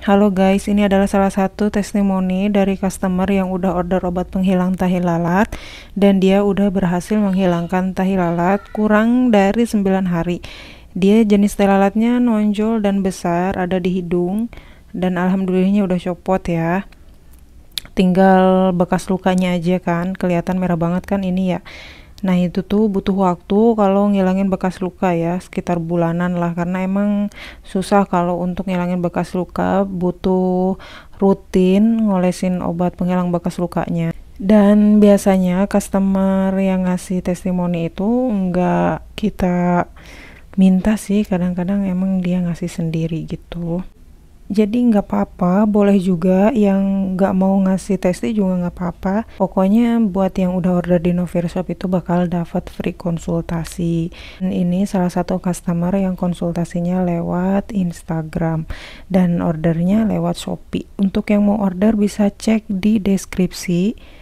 Halo guys, ini adalah salah satu testimoni dari customer yang udah order obat penghilang tahi lalat dan dia udah berhasil menghilangkan tahi lalat kurang dari 9 hari. Dia jenis tahi lalatnya nonjol dan besar, ada di hidung dan alhamdulillahnya udah copot ya. Tinggal bekas lukanya aja kan, kelihatan merah banget kan ini ya. Nah itu tuh butuh waktu kalau ngilangin bekas luka ya sekitar bulanan lah karena emang susah kalau untuk ngilangin bekas luka butuh rutin ngolesin obat penghilang bekas lukanya dan biasanya customer yang ngasih testimoni itu nggak kita minta sih kadang-kadang emang dia ngasih sendiri gitu jadi nggak apa-apa, boleh juga yang nggak mau ngasih testi juga nggak apa-apa. Pokoknya buat yang udah order di Novir Shop itu bakal dapat free konsultasi. Dan ini salah satu customer yang konsultasinya lewat Instagram dan ordernya lewat Shopee. Untuk yang mau order bisa cek di deskripsi.